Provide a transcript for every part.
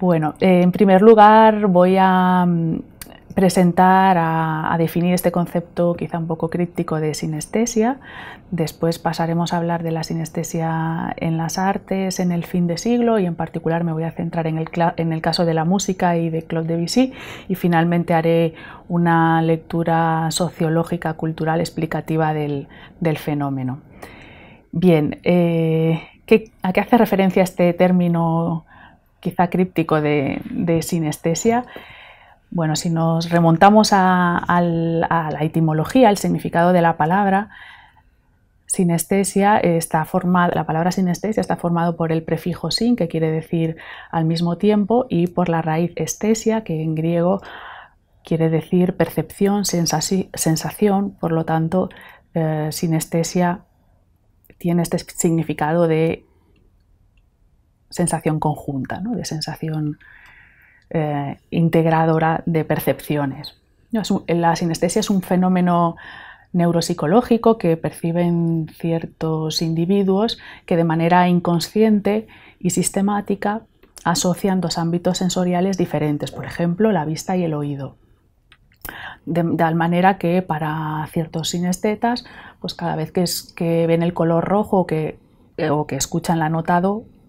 Bueno, eh, en primer lugar voy a mm, presentar, a, definir este concepto quizá un poco críptico de sinestesia. Después pasaremos a hablar de la sinestesia en las artes en el fin de siglo y en particular me voy a centrar en el, caso de la música y de Claude Debussy y finalmente haré una lectura sociológica, cultural, explicativa del, fenómeno. Bien, eh, ¿a qué hace referencia este término quizá críptico de, sinestesia, bueno, si nos remontamos a, la etimología, el significado de la palabra, sinestesia está formada, la palabra sinestesia está formado por el prefijo sin, que quiere decir al mismo tiempo, y por la raíz estesia, que en griego quiere decir percepción, sensación, por lo tanto, eh, sinestesia tiene este significado de sensación conjunta, ¿no? de sensación eh, integradora de percepciones. La sinestesia es un fenómeno neuropsicológico que perciben ciertos individuos que de manera inconsciente y sistemática asocian dos ámbitos sensoriales diferentes, por ejemplo, la vista y el oído. De, tal manera que para ciertos sinestetas, pues cada vez que, ven el color rojo que, eh, o que escuchan la nota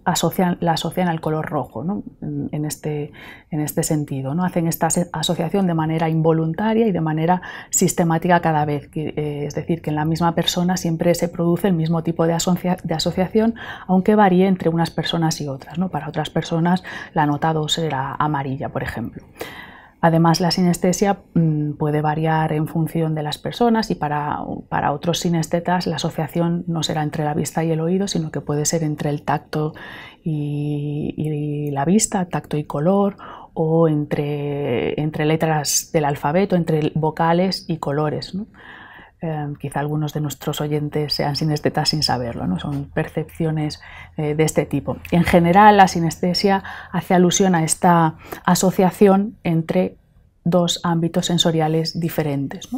asocian, la asocian al color rojo, mm, en, este, en este sentido. ¿no? Hacen esta asociación de manera involuntaria y de manera sistemática cada vez, eh, es decir, que en la misma persona siempre se produce el mismo tipo de, asociación, aunque varíe entre unas personas y otras. ¿no? Para otras personas la nota 2 será amarilla, por ejemplo. Además, la sinestesia mm, puede variar en función de las personas y para, otros sinestetas la asociación no será entre la vista y el oído, sino que puede ser entre el tacto y, la vista, tacto y color, o entre, letras del alfabeto, entre vocales y colores. Em, quizá algunos de nuestros oyentes sean sinestetas sin saberlo, ¿no? son percepciones eh, de este tipo. En general, la sinestesia hace alusión a esta asociación entre dos ámbitos sensoriales diferentes.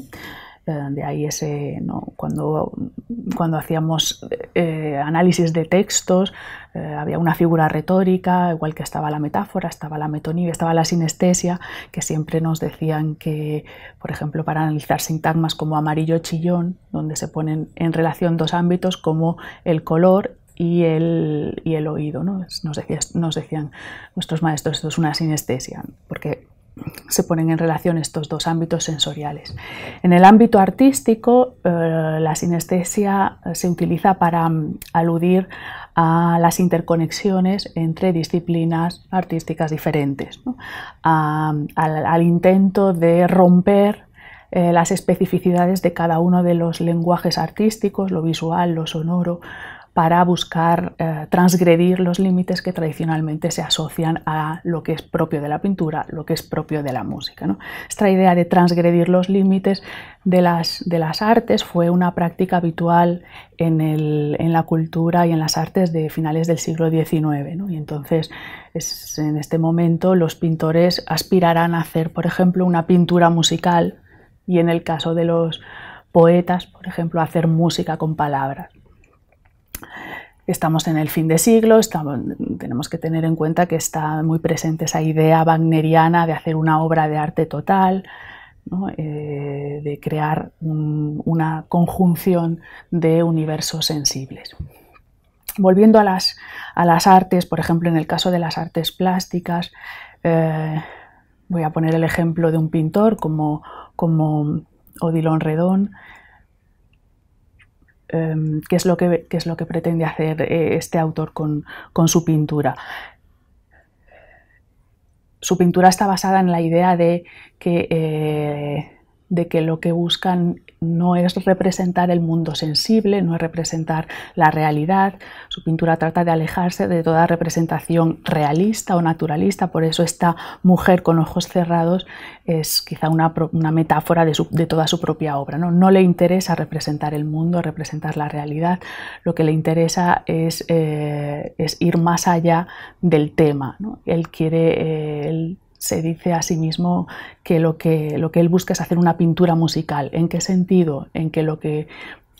Eh, de ahí ese, cuando, cuando hacíamos eh, análisis de textos, eh, había una figura retórica, igual que estaba la metáfora, estaba la metonimia, estaba la sinestesia, que siempre nos decían que, por ejemplo, para analizar sintagmas como amarillo chillón, donde se ponen en relación dos ámbitos como el color y el, y el oído, nos, decían, nos decían nuestros maestros, esto es una sinestesia, porque se ponen en relación estos dos ámbitos sensoriales. En el ámbito artístico, eh, la sinestesia se utiliza para mm, aludir a las interconexiones entre disciplinas artísticas diferentes, al, intento de romper eh, las especificidades de cada uno de los lenguajes artísticos, lo visual, lo sonoro, para buscar eh, transgredir los límites que tradicionalmente se asocian a lo que es propio de la pintura, lo que es propio de la música. Esta idea de transgredir los límites de las, artes fue una práctica habitual en, la cultura y en las artes de finales del siglo XIX. Y entonces, en este momento, los pintores aspirarán a hacer, por ejemplo, una pintura musical y en el caso de los poetas, por ejemplo, hacer música con palabras. Estamos en el fin de siglo, tenemos que tener en cuenta que está muy presente esa idea wagneriana de hacer una obra de arte total, eh, de crear una conjunción de universos sensibles. Volviendo a las, artes, por ejemplo, en el caso de las artes plásticas, eh, voy a poner el ejemplo de un pintor como, como Odilon Redón, Em, qué, es lo que, es lo que pretende hacer eh, este autor con, su pintura su pintura está basada en la idea de que eh, de que lo que buscan no es representar el mundo sensible, no es representar la realidad. Su pintura trata de alejarse de toda representación realista o naturalista, por eso esta mujer con ojos cerrados es quizá una, metáfora de, toda su propia obra. ¿no? ¿no? le interesa representar el mundo, representar la realidad, lo que le interesa es, eh, es ir más allá del tema. Él quiere... Eh, se dice a sí mismo que lo, que lo que él busca es hacer una pintura musical. ¿En qué sentido? En que lo que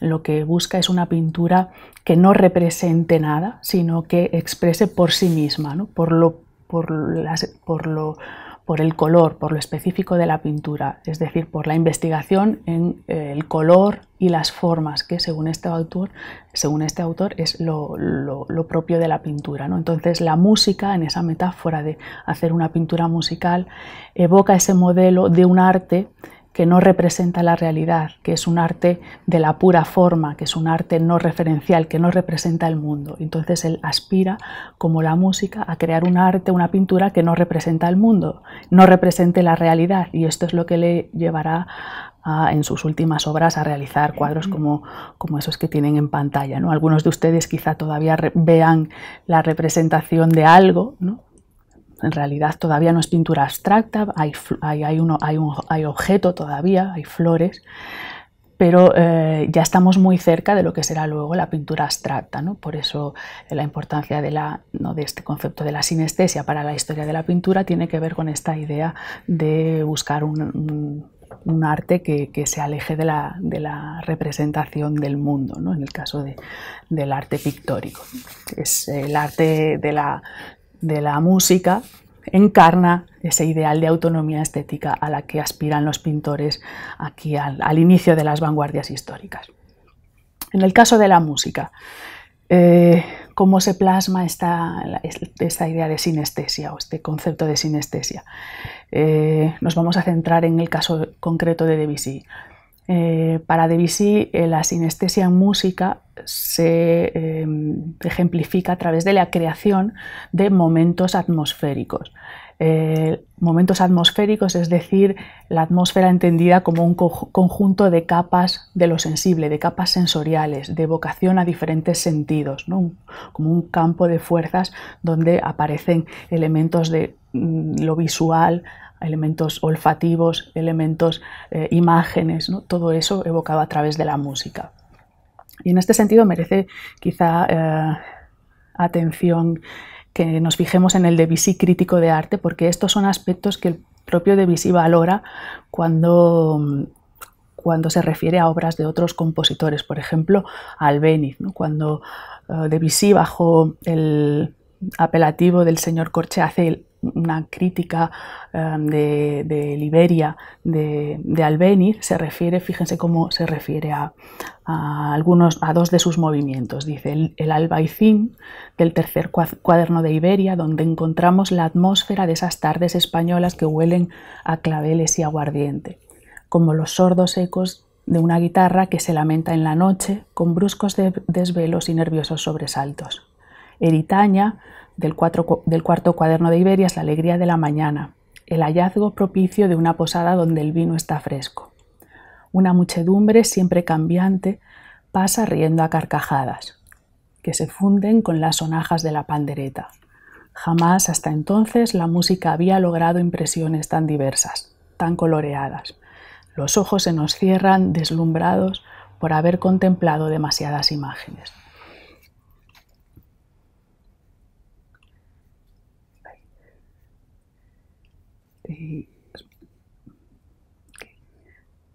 lo que busca es una pintura que no represente nada, sino que exprese por sí misma, ¿no? por, lo, por, las, por, lo, por el color, por lo específico de la pintura, es decir, por la investigación en eh, el color y las formas, que según este autor, según este autor es lo, propio de la pintura. ¿no? Entonces la música, en esa metáfora de hacer una pintura musical, evoca ese modelo de un arte que no representa la realidad, que es un arte de la pura forma, que es un arte no referencial, que no representa el mundo. Entonces él aspira, como la música, a crear un arte, una pintura que no representa el mundo, no represente la realidad. Y esto es lo que le llevará en sus últimas obras a realizar cuadros como, como esos que tienen en pantalla. ¿no? Algunos de ustedes quizá todavía vean la representación de algo, ¿no? en realidad todavía no es pintura abstracta, hay, hay, uno, hay un, objeto todavía, hay flores, pero eh, ya estamos muy cerca de lo que será luego la pintura abstracta, por eso eh, la importancia de, la, de este concepto de la sinestesia para la historia de la pintura tiene que ver con esta idea de buscar un, arte que, se aleje de la, de la representación del mundo, ¿no? en el caso del arte pictórico. Es el arte de la de la música encarna ese ideal de autonomía estética a la que aspiran los pintores aquí al, inicio de las vanguardias históricas. En el caso de la música, eh, ¿cómo se plasma esta, esta, idea de sinestesia o este concepto de sinestesia? Eh, nos vamos a centrar en el caso concreto de Debussy. Eh, para Debussy, eh, la sinestesia en música se eh, ejemplifica a través de la creación de momentos atmosféricos. momentos atmosféricos, es decir, la atmósfera entendida como un conjunto de capas de lo sensible, de capas sensoriales, de vocación a diferentes sentidos, como un campo de fuerzas donde aparecen elementos de mm, lo visual, elementos olfativos, elementos, eh, imágenes, todo eso evocado a través de la música. Y en este sentido merece quizá eh, atención que nos fijemos en el Debussy crítico de arte, porque estos son aspectos que el propio Debussy valora cuando, cuando se refiere a obras de otros compositores, por ejemplo, al Albéniz, cuando eh, Debussy bajo el apelativo del señor Corche hace una crítica em, de, de, Liberia, de, de Albéniz, se refiere, fíjense cómo se refiere a, algunos, a dos de sus movimientos. Dice el, albaicín del tercer cuaderno de Iberia, donde encontramos la atmósfera de esas tardes españolas que huelen a claveles y aguardiente, como los sordos ecos de una guitarra que se lamenta en la noche con bruscos desvelos y nerviosos sobresaltos. Eritaña, del, cuarto cuaderno de Iberia, es La Alegría de la Mañana, el hallazgo propicio de una posada donde el vino está fresco. Una muchedumbre siempre cambiante pasa riendo a carcajadas, que se funden con las sonajas de la pandereta. Jamás hasta entonces la música había logrado impresiones tan diversas, tan coloreadas. Los ojos se nos cierran deslumbrados por haber contemplado demasiadas imágenes.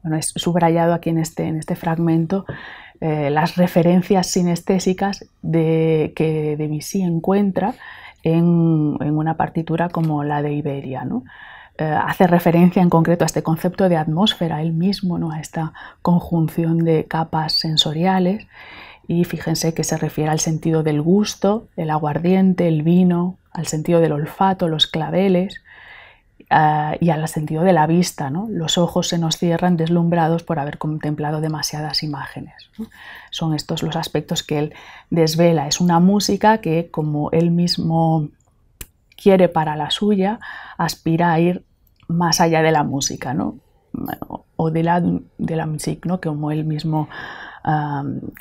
bueno, es subrayado aquí en este, en este fragmento eh, las referencias sinestésicas que de, que encuentra en, una partitura como la de Iberia. Eh, hace referencia en concreto a este concepto de atmósfera, él mismo, ¿no? a esta conjunción de capas sensoriales. Y fíjense que se refiere al sentido del gusto, el aguardiente, el vino, al sentido del olfato, los claveles, y al sentido de la vista. Los ojos se nos cierran deslumbrados por haber contemplado demasiadas imágenes. Son estos los aspectos que él desvela. Es una música que, como él mismo quiere para la suya, aspira a ir más allá de la música, o de la, de la ¿no? como él mismo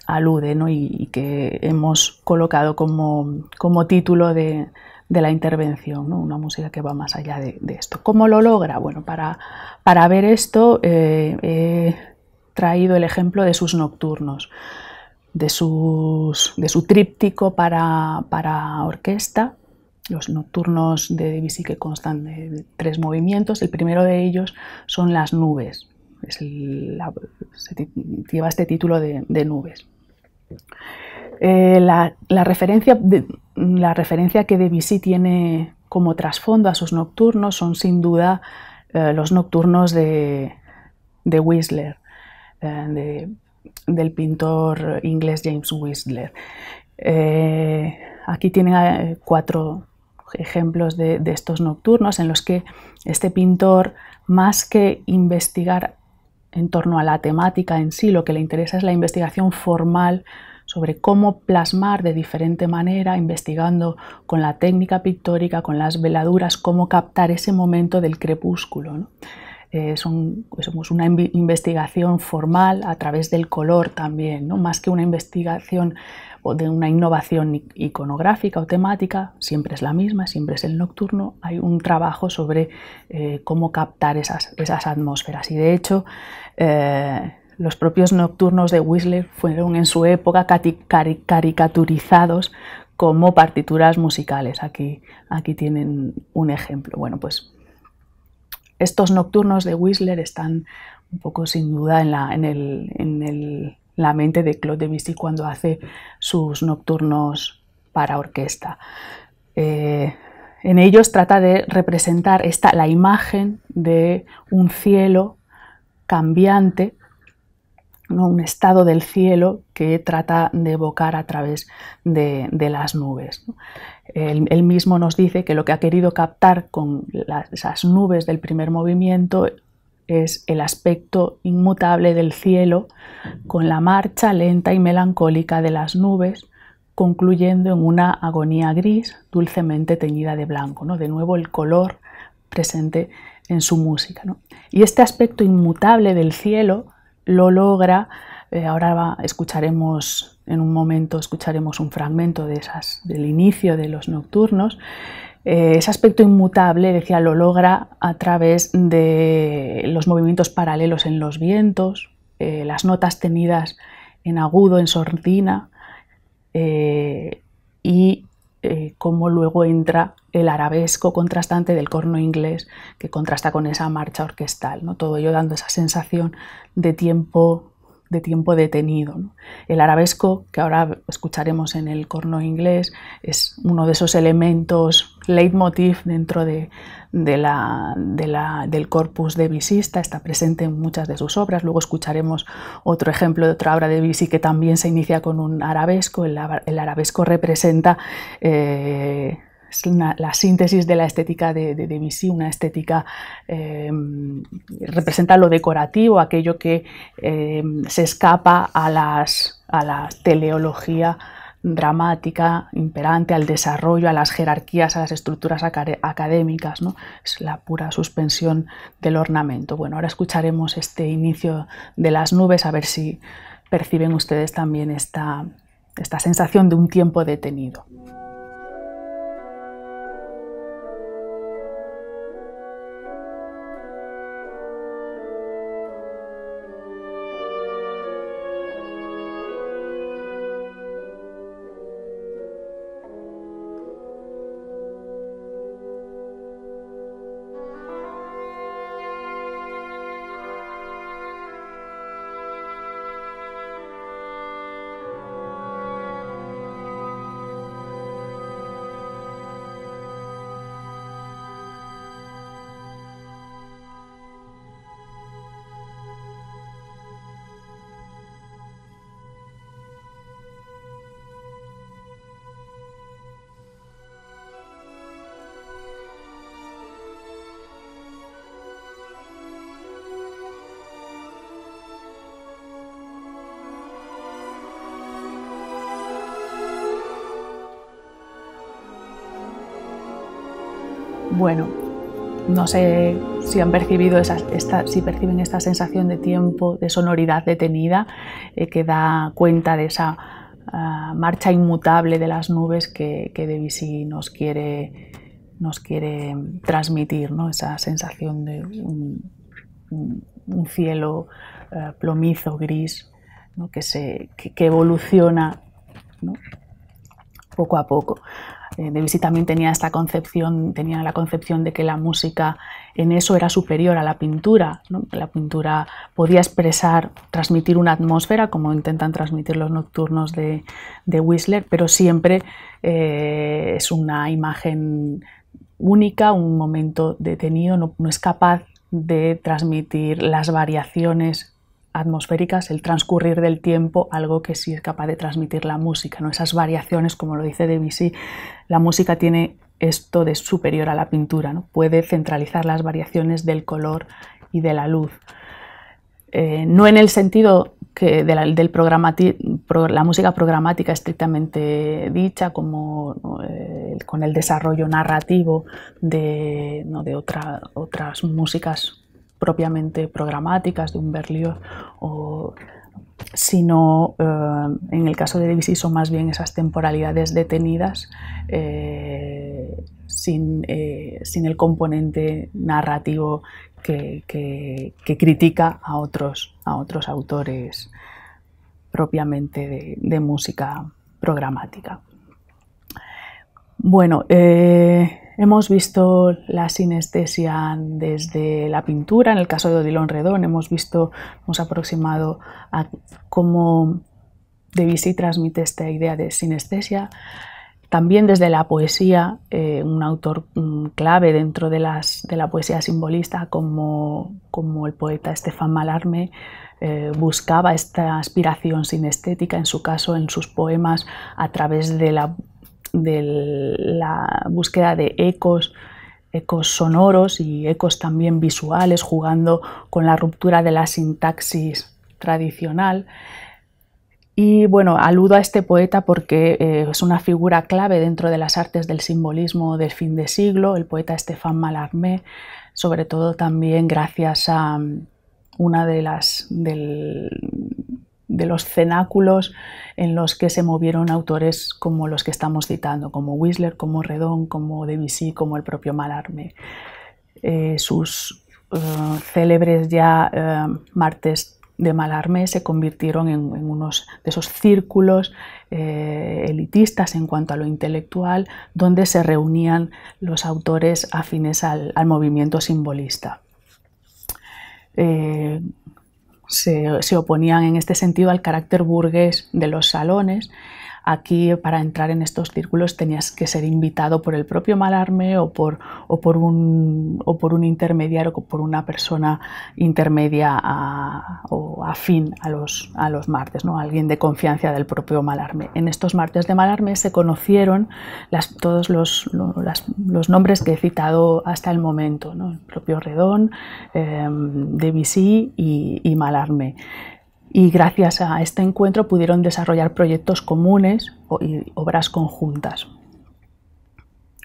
alude ¿no? y, que hemos colocado como título de, de la intervención, una música que va más allá de, esto. ¿Cómo lo logra? Bueno, para, para ver esto eh, he traído el ejemplo de sus nocturnos, de, de su tríptico para, para orquesta, los nocturnos de Debussy que constan de tres movimientos. El primero de ellos son las nubes. lleva este título de, nubes. Eh, la, la, referencia de, la referencia que Debussy tiene como trasfondo a sus nocturnos son sin duda eh, los nocturnos de, Whistler, eh, del pintor inglés James Whistler. Eh, aquí tienen cuatro ejemplos de, estos nocturnos en los que este pintor, más que investigar en torno a la temática en sí, lo que le interesa es la investigación formal sobre cómo plasmar de diferente manera, investigando con la técnica pictórica, con las veladuras, cómo captar ese momento del crepúsculo. ¿no? Eh, pues, una investigación formal a través del color también, ¿no? más que una investigación o de una innovación iconográfica o temática, siempre es la misma, siempre es el nocturno, hay un trabajo sobre eh, cómo captar esas, esas, atmósferas. Y de hecho, eh, los propios nocturnos de Whistler fueron en su época caricaturizados como partituras musicales. Aquí, aquí tienen un ejemplo. Bueno, pues estos nocturnos de Whistler están un poco sin duda en la, mente de Claude Debussy cuando hace sus nocturnos para orquesta. Eh, en ellos trata de representar esta, la imagen de un cielo cambiante un estado del cielo que trata de evocar a través de, las nubes. Él, mismo nos dice que lo que ha querido captar con esas nubes del primer movimiento es el aspecto inmutable del cielo con la marcha lenta y melancólica de las nubes concluyendo en una agonía gris dulcemente teñida de blanco, de nuevo el color presente en su música. Y este aspecto inmutable del cielo lo logra. Eh, ahora escucharemos, en un momento escucharemos un fragmento de esas, del inicio de los nocturnos. Eh, ese aspecto inmutable, decía, lo logra a través de los movimientos paralelos en los vientos, eh, las notas tenidas en agudo, en sordina, y eh, cómo luego entra el arabesco contrastante del corno inglés que contrasta con esa marcha orquestal, ¿no? todo ello dando esa sensación de tiempo de tiempo detenido. El arabesco, que ahora escucharemos en el corno inglés, es uno de esos elementos leitmotiv dentro de, la, del corpus de Visista, está presente en muchas de sus obras. Luego escucharemos otro ejemplo de otra obra de Visi que también se inicia con un arabesco. El, arabesco representa... Eh, es la síntesis de la estética de, de una estética eh, representa lo decorativo, aquello que em, se escapa a, la teleología dramática, imperante, al desarrollo, a las jerarquías, a las estructuras académicas, ¿no? Es la pura suspensión del ornamento. Bueno, ahora escucharemos este inicio de las nubes, a ver si perciben ustedes también esta sensación de un tiempo detenido. no sé si han percibido si perciben esta sensación de tiempo, de sonoridad detenida, eh, que da cuenta de esa ah, marcha inmutable de las nubes que, que Debussy nos quiere, nos quiere transmitir, esa sensación de un, cielo eh, plomizo, gris, que, se, evoluciona poco a poco. Eh, Debussy también tenía esta concepción, tenía la concepción de que la música en eso era superior a la pintura. La pintura podía expresar, transmitir una atmósfera, como intentan transmitir los nocturnos de, Whistler, pero siempre eh, es una imagen única, un momento detenido, no es capaz de transmitir las variaciones atmosféricas, el transcurrir del tiempo, algo que sí es capaz de transmitir la música, ¿no? Esas variaciones, como lo dice Debussy, la música tiene esto de superior a la pintura, ¿no? Puede centralizar las variaciones del color y de la luz. Eh, no en el sentido que de la, del la música programática estrictamente dicha, como eh, con el desarrollo narrativo de, de otras músicas propiamente programáticas de un Berlioz o sino eh, en el caso de Debussy son más bien esas temporalidades detenidas eh, eh, sin, el componente narrativo que, critica a otros, a otros autores propiamente de, música programática. Bueno, Hemos visto la sinestesia desde la pintura, en el caso de Odilon Redón, hemos visto, hemos aproximado a cómo Debussy transmite esta idea de sinestesia. También desde la poesía, eh, un autor mm, clave dentro de, la poesía simbolista como, el poeta Estefan Malarme, eh, buscaba esta aspiración sinestética, en su caso, en sus poemas, a través de la de la búsqueda de ecos, ecos sonoros y ecos también visuales, jugando con la ruptura de la sintaxis tradicional. Y bueno, aludo a este poeta porque eh, es una figura clave dentro de las artes del simbolismo del fin de siglo, el poeta Stéphane Mallarmé, sobre todo también gracias a mm, una de las, del, de los cenáculos en los que se movieron autores como los que estamos citando, como Whistler, como Redón, como Debussy, como el propio Malarmé. Eh, sus eh, célebres ya eh, martes de Malarmé se convirtieron en, en unos de esos círculos elitistas en cuanto a lo intelectual, donde se reunían los autores afines al, movimiento simbolista se, se, oponían en este sentido al carácter burgués de los salones Aquí para entrar en estos círculos tenías que ser invitado por el propio Malarme o por, o por, un, o por un intermediario o por una persona intermedia o afín a los, a los martes, ¿no? alguien de confianza del propio Malarme. En estos martes de Malarme se conocieron las, todos los, los, nombres que he citado hasta el momento, ¿no? el propio Redón, eh, Debussy y, y Malarme y gracias a este encuentro pudieron desarrollar proyectos comunes y obras conjuntas.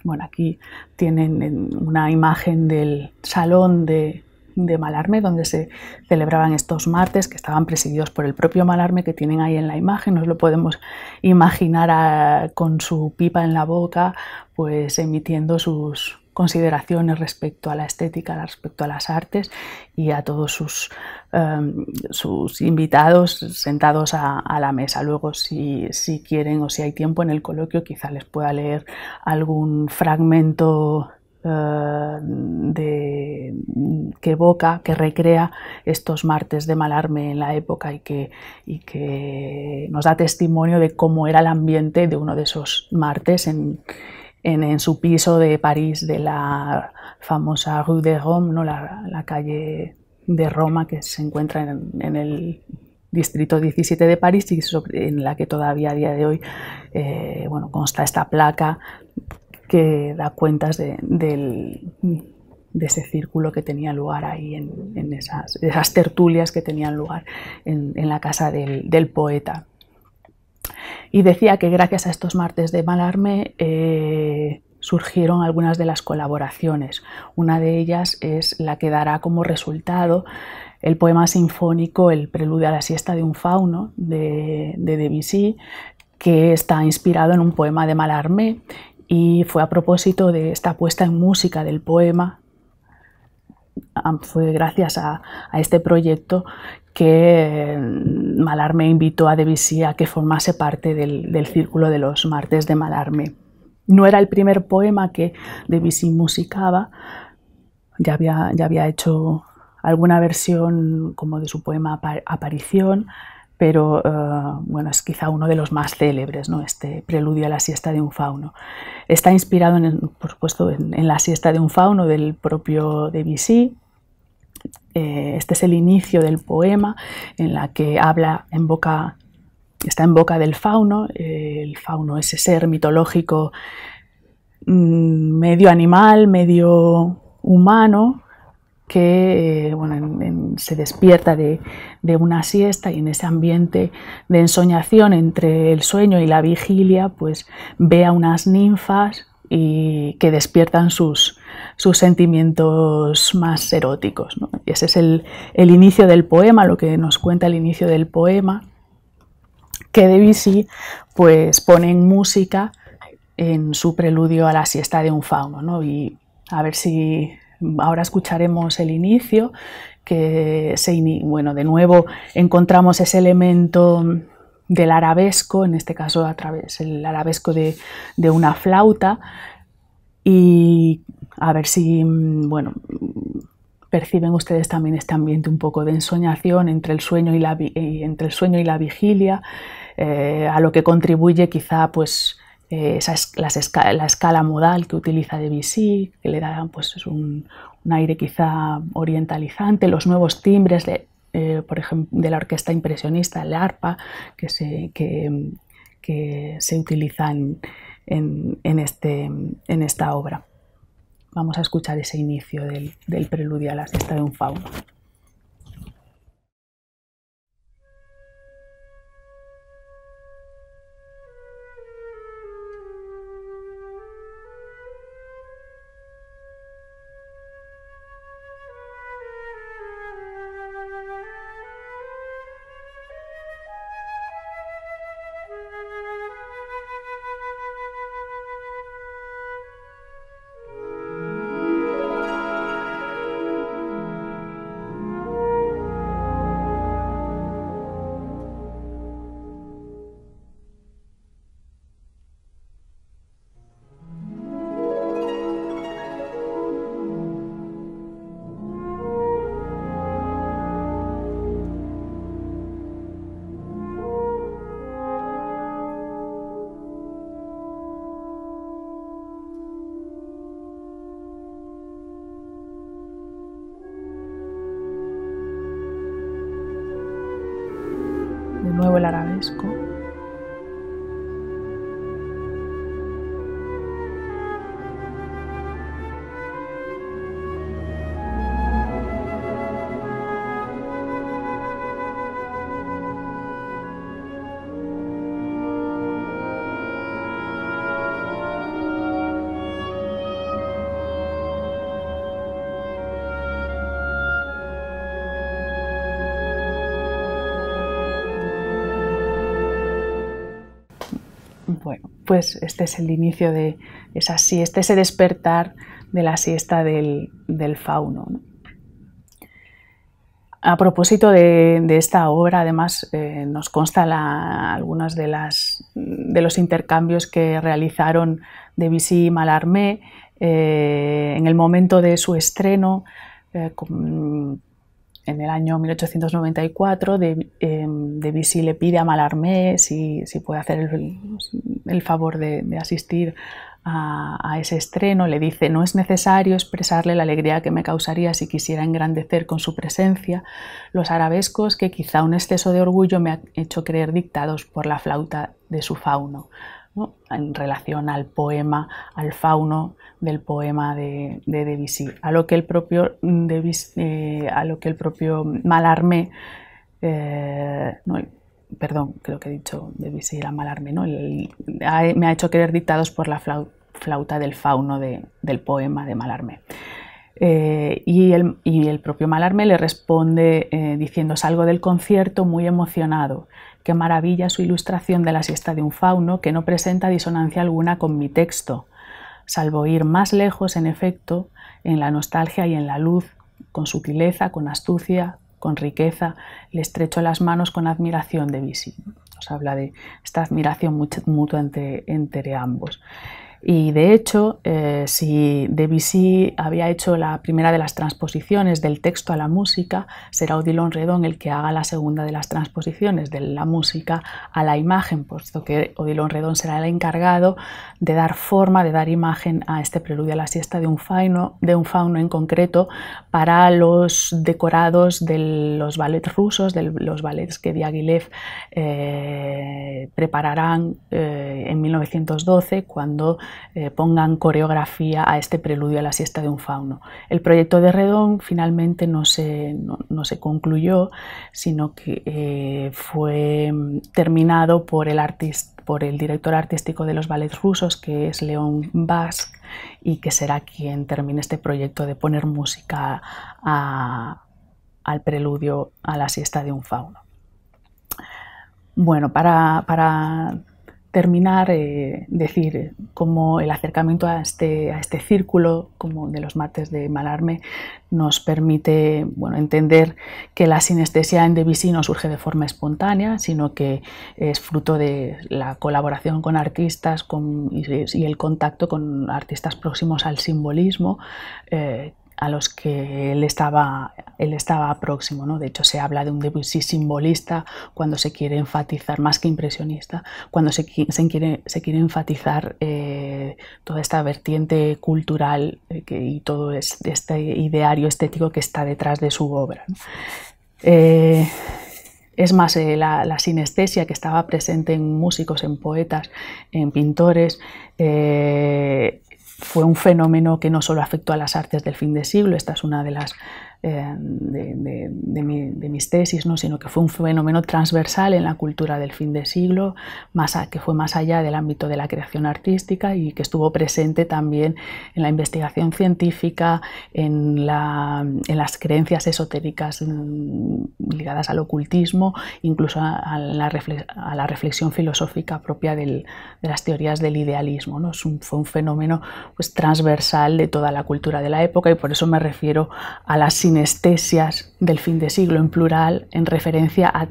Bueno, aquí tienen una imagen del salón de, Malarme, donde se celebraban estos martes, que estaban presididos por el propio Malarme, que tienen ahí en la imagen. Nos lo podemos imaginar ah, con su pipa en la boca, pues emitiendo sus, consideraciones respecto a la estética, respecto a las artes y a todos sus, em, sus invitados sentados a, la mesa. Luego, si, quieren o si hay tiempo en el coloquio, quizá les pueda leer algún fragmento eh, que evoca, que recrea estos martes de Malarme en la época y que, y que nos da testimonio de cómo era el ambiente de uno de esos martes en, en, su piso de París, de la famosa Rue de Rome, ¿no? la, calle de Roma que se encuentra en, el distrito 17 de París y en la que todavía a día de hoy eh, bueno, consta esta placa que da cuentas de, ese círculo que tenía lugar ahí, en, esas, tertulias que tenían lugar en, la casa del poeta. Y decía que gracias a estos martes de Malarme eh, surgieron algunas de las colaboraciones. Una de ellas es la que dará como resultado el poema sinfónico El preludio a la siesta de un fauno de, de Debussy, que está inspirado en un poema de Malarmé y fue a propósito de esta puesta en música del poema ah, fue gracias a, a, este proyecto que mm, Malarme invitó a Debussy a que formase parte del, círculo de los martes de Malarme. No era el primer poema que Debussy musicaba, ya había, hecho alguna versión como de su poema Aparición, pero eh, bueno, es quizá uno de los más célebres, ¿no? este preludio a la siesta de un fauno. Está inspirado, en, por supuesto, en, la siesta de un fauno del propio Debussy, eh, este es el inicio del poema en la que habla en boca, está en boca del fauno, eh, el fauno ese ser mitológico mm, medio animal, medio humano, que eh, se despierta de, de, una siesta y en ese ambiente de ensoñación entre el sueño y la vigilia, pues ve a unas ninfas y que despiertan sus, sus sentimientos más eróticos. Y ese es el, inicio del poema, lo que nos cuenta el inicio del poema, que Debussy pues, pone en música en su preludio a la siesta de un fauno. Y a ver si ahora escucharemos el inicio, que se bueno, de nuevo encontramos ese elemento del arabesco, en este caso a través el arabesco de, una flauta, y a ver si, mm, bueno, perciben ustedes también este ambiente un poco de ensoñación entre el sueño y la, eh, entre el sueño y la vigilia, eh, a lo que contribuye quizá pues eh, la, escala, modal que utiliza Debussy, que le da pues, un, un aire quizá orientalizante, los nuevos timbres, eh, por ejemplo, de la orquesta impresionista, el arpa, que se, que, utiliza este, en, esta obra. Vamos a escuchar ese inicio del, del preludio a la cesta de un fauno. School. pues este es el inicio de esa siesta, ese despertar de la siesta del, fauno. A propósito de, esta obra, además, eh, nos consta algunos de, las, de los intercambios que realizaron Debussy y Malarmé eh, en el momento de su estreno eh, con, en el año 1894 de, em, de le pide a Malarmé si, puede hacer el, favor de, asistir a, a, ese estreno. Le dice, no es necesario expresarle la alegría que me causaría si quisiera engrandecer con su presencia los arabescos que quizá un exceso de orgullo me ha hecho creer dictados por la flauta de su fauno en relación al poema, al fauno del poema de, de Debussy, a lo que el propio, mm, eh, a lo que el propio Malarmé, eh, no, perdón, creo que he dicho Debussy era Malarmé, ¿no? me ha hecho querer dictados por la flauta del fauno del poema de Malarmé. Eh, y, el, propio Malarmé le responde diciendo, salgo del concierto muy emocionado, maravilla su ilustración de la siesta de un fauno que no presenta disonancia alguna con mi texto, salvo ir más lejos, en efecto, en la nostalgia y en la luz, con sutileza, con astucia, con riqueza, le estrecho las manos con admiración de Visi. Nos habla de esta admiración mutua entre, entre ambos. Y de hecho, eh, si Debussy había hecho la primera de las transposiciones del texto a la música, será Odilon Redon el que haga la segunda de las transposiciones de la música a la imagen, puesto que Odilon Redon será el encargado de dar forma, de dar imagen a este preludio a la siesta de un fauno, de un fauno en concreto para los decorados de los ballets rusos, de los ballets que Diaghilev eh, prepararán eh, en 1912 cuando eh, pongan coreografía a este preludio a la siesta de un fauno. El proyecto de Redón finalmente no se, no, se concluyó, sino que eh, fue mm, terminado por el, por el director artístico de los ballets rusos, que es León Basque y que será quien termine este proyecto de poner música al preludio a la siesta de un fauno. Bueno, para, para terminar, eh, decir eh, cómo el acercamiento a este, a este círculo como de los martes de Malarme nos permite bueno, entender que la sinestesia en Debussy no surge de forma espontánea, sino que es fruto de la colaboración con artistas con, y, el contacto con artistas próximos al simbolismo, eh, a los que él estaba, él estaba próximo. ¿no? De hecho, se habla de un Debussy simbolista cuando se quiere enfatizar, más que impresionista, cuando se, quiere, se quiere, enfatizar eh, toda esta vertiente cultural eh, y todo este ideario estético que está detrás de su obra. Eh, es más, la, sinestesia que estaba presente en músicos, en poetas, en pintores, fue un fenómeno que no solo afectó a las artes del fin de siglo, esta es una de las Em, de, de, mis tesis, ¿no? sino que fue un fenómeno transversal en la cultura del fin de siglo, más que fue más allá del ámbito de la creación artística y que estuvo presente también en la investigación científica, en, la, en las creencias esotéricas mm, ligadas al ocultismo, incluso a, la, a la, reflexión filosófica propia del, de las teorías del idealismo. ¿no? fue un fenómeno pues, transversal de toda la cultura de la época y por eso me refiero a las sinestesias del fin de siglo en plural en referencia a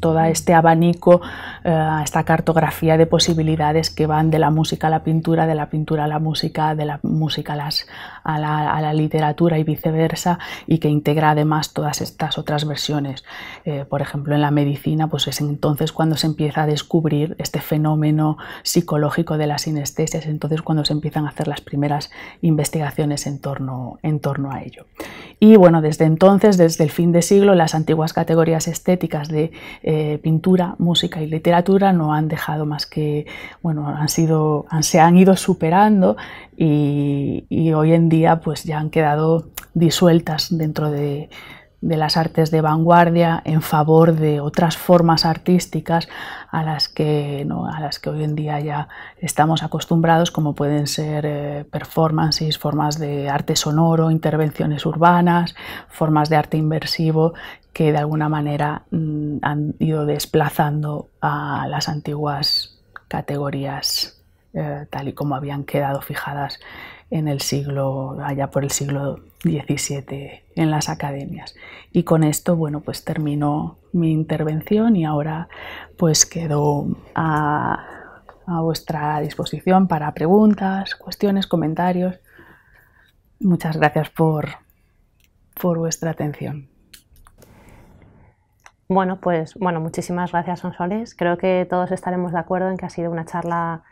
todo este abanico, eh, a esta cartografía de posibilidades que van de la música a la pintura, de la pintura a la música, de la música a las a la, literatura y viceversa y que integra además todas estas otras versiones. Eh, por ejemplo, en la medicina, pues es entonces cuando se empieza a descubrir este fenómeno psicológico de las sinestesias, entonces cuando se empiezan a hacer las primeras investigaciones en torno, en torno a ello. Y bueno, desde entonces, desde el fin de siglo, las antiguas categorías estéticas de eh, pintura, música y literatura no han dejado más que, bueno, han sido, se han ido superando y, y hoy en día pues ya han quedado disueltas dentro de, las artes de vanguardia en favor de otras formas artísticas a las que, a las que hoy en día ya estamos acostumbrados, como pueden ser eh, performances, formas de arte sonoro, intervenciones urbanas, formas de arte inversivo que de alguna manera mm, han ido desplazando a las antiguas categorías eh, tal y como habían quedado fijadas en el siglo, allá por el siglo XVII en las academias. Y con esto, bueno, pues terminó mi intervención y ahora pues quedo a, vuestra disposición para preguntas, cuestiones, comentarios. Muchas gracias por, por vuestra atención. Bueno, pues bueno, muchísimas gracias, Sonsoles. Creo que todos estaremos de acuerdo en que ha sido una charla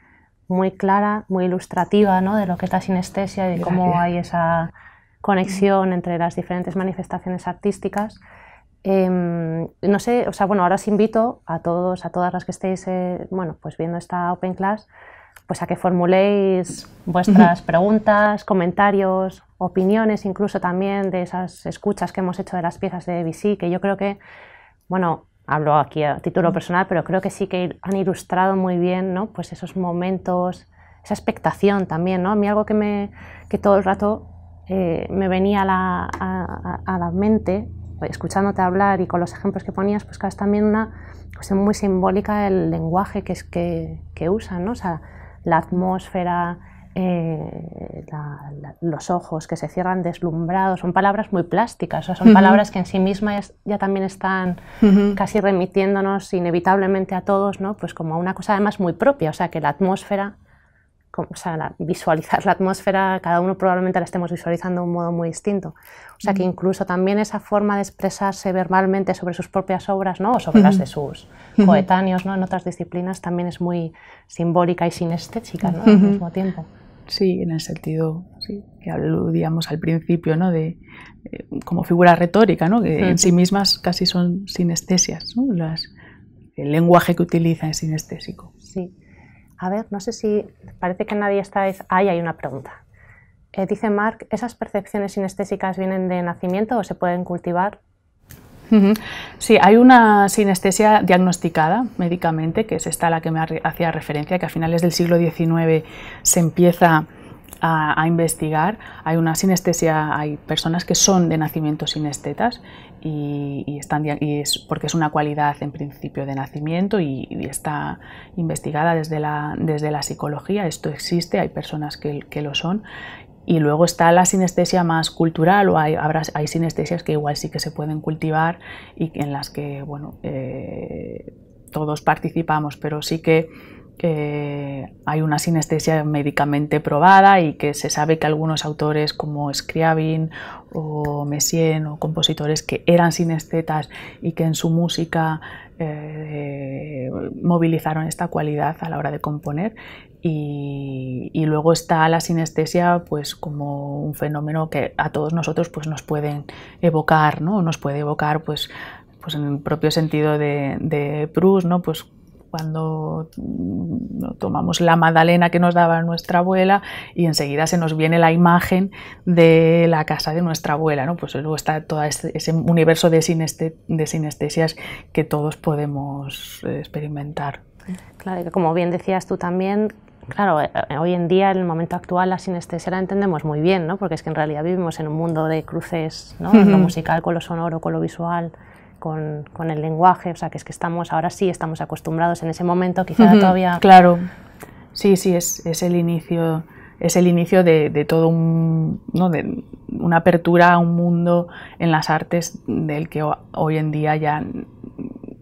muy clara, muy ilustrativa ¿no? de lo que es la sinestesia y cómo hay esa conexión entre las diferentes manifestaciones artísticas. Em, no sé, o sea, bueno, ahora os invito a todos, a todas las que estéis, eh, bueno, pues viendo esta Open Class, pues a que formuléis vuestras preguntas, comentarios, opiniones, incluso también de esas escuchas que hemos hecho de las piezas de BC que yo creo que, bueno, hablo aquí a título personal, pero creo que sí que han ilustrado muy bien ¿no? pues esos momentos, esa expectación también. ¿no? A mí algo que, me, que todo el rato eh, me venía a la, a, la, mente, pues, escuchándote hablar y con los ejemplos que ponías, pues que es también una cuestión muy simbólica el lenguaje que, es que, que usan, ¿no? o sea, la atmósfera, eh, los ojos que se cierran deslumbrados, son palabras muy plásticas, o sea, son palabras que en sí mismas ya también están casi remitiéndonos inevitablemente a todos, ¿no? Pues como a una cosa además muy propia, o sea, que la atmósfera, o sea, visualizar la atmósfera, cada uno probablemente la estemos visualizando de un modo muy distinto. O sea, que incluso también esa forma de expresarse verbalmente sobre sus propias obras, ¿no? O sobre las de sus coetáneos, ¿no? En otras disciplinas también es muy simbólica y sinestética Al mismo tiempo. Sí, en el sentido que aludíamos al principio, ¿no? De, eh, como figura retórica, ¿no? Que en sí mismas casi son sinestesias, Las, el lenguaje que utiliza es sinestésico. Sí. A ver, no sé si parece que nadie está. Ahí hay una pregunta. Eh, dice Mark, ¿esas percepciones sinestésicas vienen de nacimiento o se pueden cultivar? Sí, hay una sinestesia diagnosticada médicamente, que es esta la que me hacía referencia, que a finales del siglo XIX se empieza a, investigar. Hay una sinestesia, hay personas que son de nacimiento sinestetas y, están, es porque es una cualidad en principio de nacimiento y, está investigada desde la, desde la, psicología. Esto existe, hay personas que, que, lo son y luego está la sinestesia más cultural, o hay, hay sinestesias que igual sí que se pueden cultivar y en las que bueno, eh, todos participamos, pero sí que eh, hay una sinestesia médicamente probada y que se sabe que algunos autores como Scriabin o Messiaen o compositores que eran sinestetas y que en su música eh, movilizaron esta cualidad a la hora de componer y, luego está la sinestesia pues como un fenómeno que a todos nosotros pues nos pueden evocar no nos puede evocar pues pues en el propio sentido de, de Proust no pues cuando mm, tomamos la magdalena que nos daba nuestra abuela y enseguida se nos viene la imagen de la casa de nuestra abuela, ¿no? Pues luego está todo este, ese universo de, de sinestesias que todos podemos eh, experimentar. Claro, como bien decías tú también, claro, eh, eh, hoy en día, en el momento actual, la sinestesia entendemos muy bien, ¿no? Porque es que en realidad vivimos en un mundo de cruces, ¿no? Lo musical con lo sonoro, con lo visual, con, el lenguaje, o sea, que es que estamos, ahora sí estamos acostumbrados en ese momento, quizá todavía... Claro, sí, sí, es, es el inicio es el inicio de, de todo un, ¿no? de una apertura a un mundo en las artes del que hoy en día ya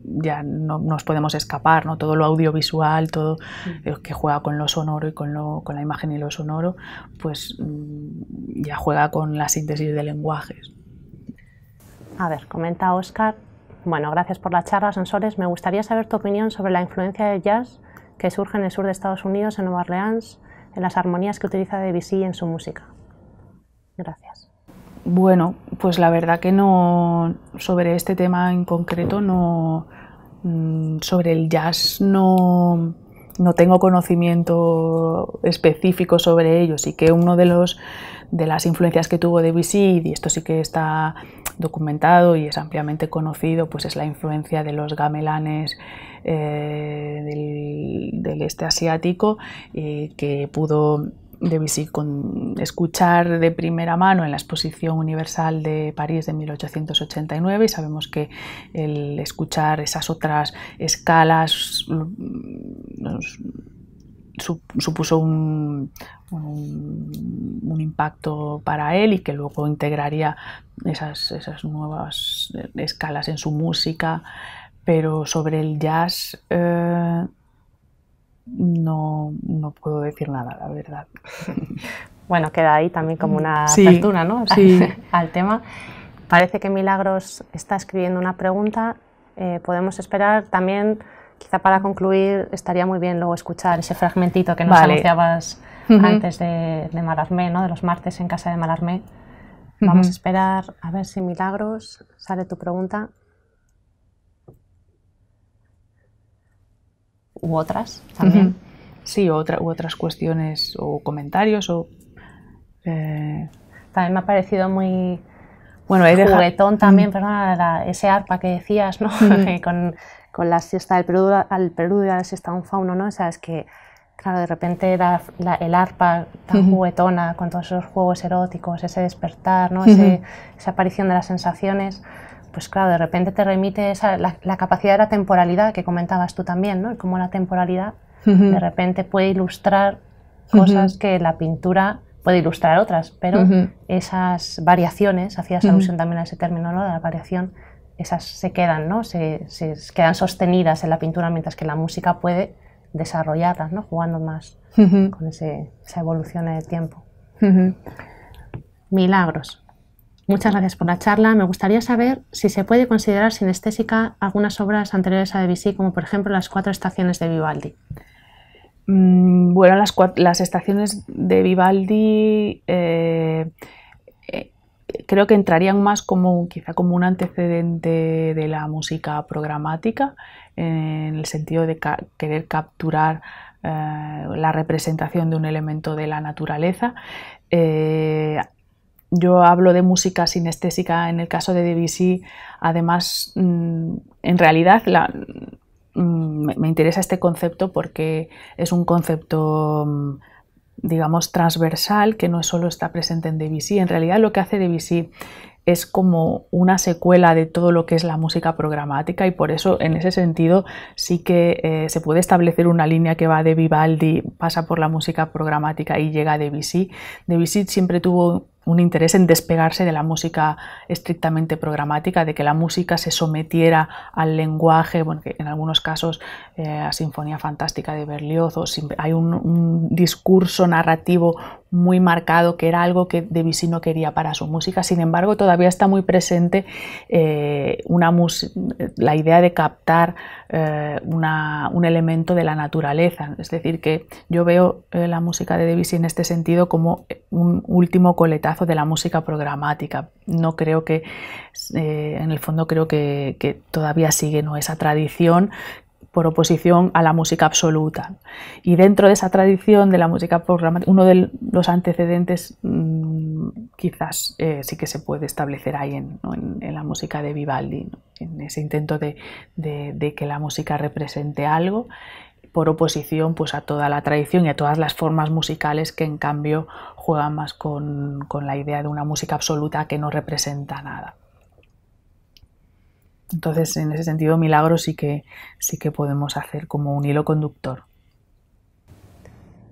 ya no nos podemos escapar, ¿no? Todo lo audiovisual, todo mm. lo que juega con lo sonoro y con, la imagen y lo sonoro, pues mm, ya juega con la síntesis de lenguajes. A ver, comenta Oscar. Bueno, gracias por la charla, Sensores. Me gustaría saber tu opinión sobre la influencia del jazz que surge en el sur de Estados Unidos, en Nueva Orleans, en las armonías que utiliza Debussy en su música. Gracias. Bueno, pues la verdad que no sobre este tema en concreto no, Mm, sobre el jazz no, no tengo conocimiento específico sobre ello, sí que uno de los de las influencias que tuvo Debussy, y esto sí que está documentado y es ampliamente conocido, pues es la influencia de los gamelanes eh, del, este asiático eh, que pudo de con escuchar de primera mano en la Exposición Universal de París de 1889 y sabemos que el escuchar esas otras escalas mm, supuso un, impacto para él y que luego integraría esas, esas nuevas escalas en su música, pero sobre el jazz eh, no, puedo decir nada, la verdad. Bueno, queda ahí también como una apertura ¿no? al tema. Parece que Milagros está escribiendo una pregunta. Eh, podemos esperar también, quizá para concluir, estaría muy bien luego escuchar ese fragmentito que nos anunciabas antes de, de Malarmé, ¿no? de los martes en casa de Malarmé. Vamos a esperar a ver si Milagros sale tu pregunta. u otras también. Sí, u otras cuestiones o comentarios o... Eh, también me ha parecido muy... Bueno, el Juguetón también, mm. pero ese arpa que decías, ¿no? con, con, la siesta del Perú al Perú y la siesta un fauno, ¿no? O es que, claro, de repente era el arpa tan juguetona, con todos esos juegos eróticos, ese despertar, ¿no? Ese, esa aparición de las sensaciones pues claro, de repente te remite esa, la, capacidad de la temporalidad que comentabas tú también, ¿no? cómo la temporalidad de repente puede ilustrar cosas que la pintura puede ilustrar otras, pero esas variaciones, hacías alusión también a ese término, ¿no? La variación, esas se quedan, ¿no? Se, se quedan sostenidas en la pintura, mientras que la música puede desarrollarlas, ¿no? Jugando más con ese, esa evolución en el tiempo. Milagros. Muchas gracias por la charla. Me gustaría saber si se puede considerar sinestésica algunas obras anteriores a Debussy, como por ejemplo las cuatro estaciones de Vivaldi. Mm, bueno, las, las, estaciones de Vivaldi eh, eh, creo que entrarían más como quizá como un antecedente de la música programática, en el sentido de querer capturar eh, la representación de un elemento de la naturaleza. Yo hablo de música sinestésica en el caso de Debussy. Además, mm, en realidad mm, me interesa este concepto porque es un concepto, mm, digamos, transversal que no solo está presente en Debussy. En realidad, lo que hace Debussy es como una secuela de todo lo que es la música programática y por eso en ese sentido sí que eh, se puede establecer una línea que va de Vivaldi, pasa por la música programática y llega a Debussy. Debussy siempre tuvo un interés en despegarse de la música estrictamente programática, de que la música se sometiera al lenguaje, en algunos casos eh, a Sinfonía Fantástica de Berlioz, o hay un, discurso narrativo muy marcado que era algo que Debussy no quería para su música, sin embargo todavía está muy presente eh, una la idea de captar eh, un elemento de la naturaleza, es decir, que yo veo la música de Debussy en este sentido como un último coletazo de la música programática. No creo que, eh, en el fondo creo que, todavía sigue ¿no? esa tradición por oposición a la música absoluta. Y dentro de esa tradición de la música programática, uno de los antecedentes mm, quizás eh, sí que se puede establecer ahí en, la música de Vivaldi, en ese intento de, que la música represente algo por oposición pues a toda la tradición y a todas las formas musicales que en cambio juega más con, la idea de una música absoluta que no representa nada. Entonces, en ese sentido, milagro sí que, sí que podemos hacer como un hilo conductor.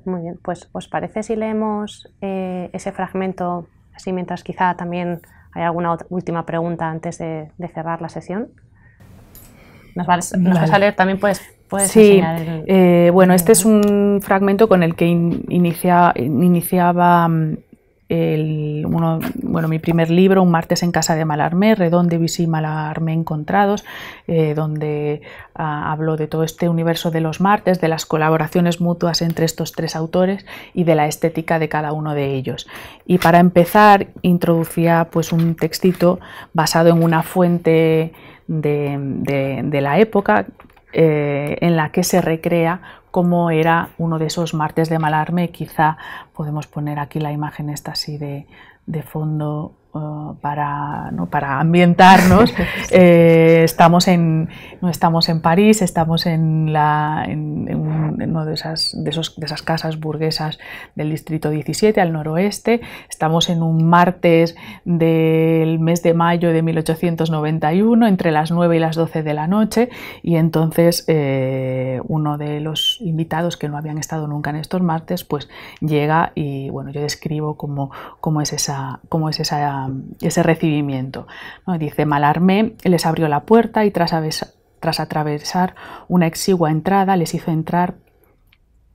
Muy bien, pues ¿os parece si leemos eh, ese fragmento así mientras quizá también hay alguna última pregunta antes de, cerrar la sesión? Nos, va, a salir también, pues, sí, eh, bueno, este es un fragmento con el que iniciaba mm, bueno, mi primer libro, Un martes en casa de Malarmé, Redonde Visi Malarmé Encontrados, eh, donde ah, hablo de todo este universo de los martes, de las colaboraciones mutuas entre estos tres autores y de la estética de cada uno de ellos. Y para empezar, introducía pues, un textito basado en una fuente de la época eh, en la que se recrea cómo era uno de esos martes de Malarme. Quizá podemos poner aquí la imagen esta así de fondo eh, para, para, ambientarnos. Eh, estamos, en, no estamos en París, estamos en, la, de esas, esas casas burguesas del distrito 17 al noroeste. Estamos en un martes del mes de mayo de 1891, entre las 9 y las 12 de la noche, y entonces eh, uno de los invitados que no habían estado nunca en estos martes, pues llega y bueno, yo describo como cómo es esa, cómo es esa Um, ese recibimiento. ¿no? Dice, Malarmé les abrió la puerta y tras, tras atravesar una exigua entrada les hizo entrar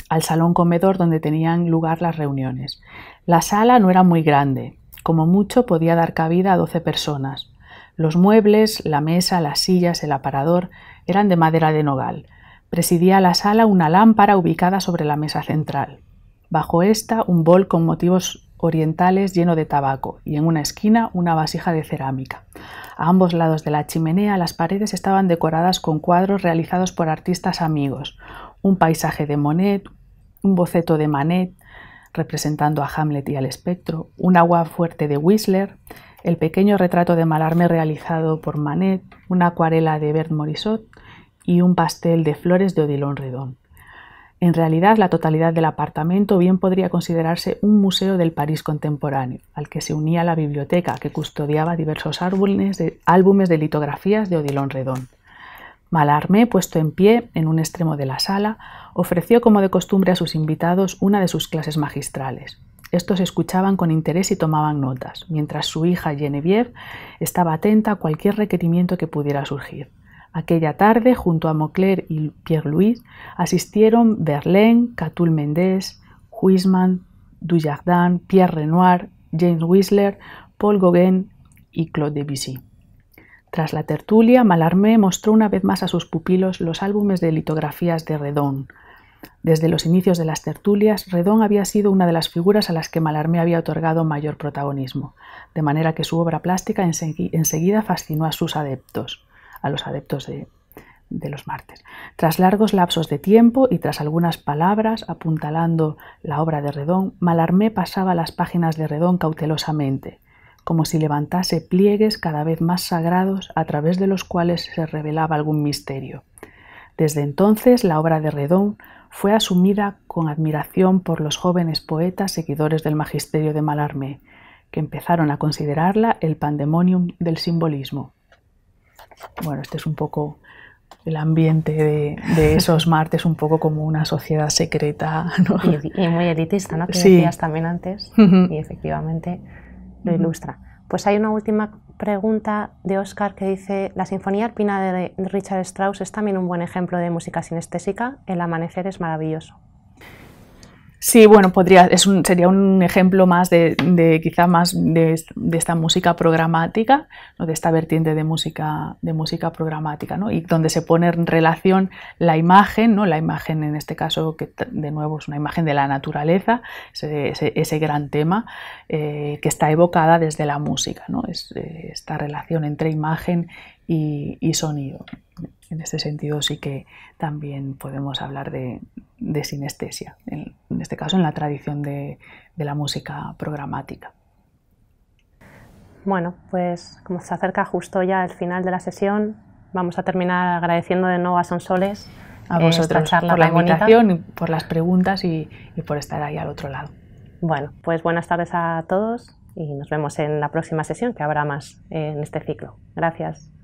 al salón comedor donde tenían lugar las reuniones. La sala no era muy grande, como mucho podía dar cabida a 12 personas. Los muebles, la mesa, las sillas, el aparador eran de madera de nogal. Presidía la sala una lámpara ubicada sobre la mesa central. Bajo esta, un bol con motivos orientales lleno de tabaco y en una esquina una vasija de cerámica. A ambos lados de la chimenea las paredes estaban decoradas con cuadros realizados por artistas amigos, un paisaje de Monet, un boceto de Manet representando a Hamlet y al espectro, un agua fuerte de Whistler, el pequeño retrato de Malarme realizado por Manet, una acuarela de Bert Morisot y un pastel de flores de Odilon Redon. En realidad, la totalidad del apartamento bien podría considerarse un museo del París contemporáneo, al que se unía la biblioteca que custodiaba diversos álbumes de, litografías de Odilon Redón. Malarmé, puesto en pie en un extremo de la sala, ofreció como de costumbre a sus invitados una de sus clases magistrales. Estos escuchaban con interés y tomaban notas, mientras su hija Geneviève estaba atenta a cualquier requerimiento que pudiera surgir. Aquella tarde, junto a Mocler y Pierre-Louis, asistieron Verlaine, Catul mendès Huisman, Dujardin, Pierre Renoir, James Whistler, Paul Gauguin y Claude Debussy. Tras la tertulia, Malarmé mostró una vez más a sus pupilos los álbumes de litografías de Redon. Desde los inicios de las tertulias, Redon había sido una de las figuras a las que Malarmé había otorgado mayor protagonismo, de manera que su obra plástica enseguida fascinó a sus adeptos a los adeptos de, los martes. Tras largos lapsos de tiempo y tras algunas palabras apuntalando la obra de Redón, Malarmé pasaba las páginas de Redón cautelosamente, como si levantase pliegues cada vez más sagrados a través de los cuales se revelaba algún misterio. Desde entonces la obra de Redón fue asumida con admiración por los jóvenes poetas seguidores del magisterio de Malarmé, que empezaron a considerarla el pandemonium del simbolismo. Bueno, este es un poco el ambiente de, esos martes, un poco como una sociedad secreta. Y, muy elitista, ¿no? Que también antes, y efectivamente lo ilustra. Pues hay una última pregunta de Oscar que dice, la Sinfonía Alpina de Richard Strauss es también un buen ejemplo de música sinestésica, el amanecer es maravilloso. Sí, bueno, podría, sería un ejemplo más de, quizá más de, esta música programática, de esta vertiente de música, de música programática, ¿no? y donde se pone en relación la imagen, ¿no? la imagen en este caso que de nuevo es una imagen de la naturaleza, ese, gran tema eh, que está evocada desde la música, ¿no? es, eh, esta relación entre imagen y, sonido. En este sentido sí que también podemos hablar de, sinestesia, en, este caso en la tradición de, la música programática. Bueno, pues como se acerca justo ya el final de la sesión, vamos a terminar agradeciendo de nuevo a Sonsoles a eh, vosotros por la invitación, y por las preguntas y, por estar ahí al otro lado. Bueno, pues buenas tardes a todos y nos vemos en la próxima sesión que habrá más en este ciclo. Gracias.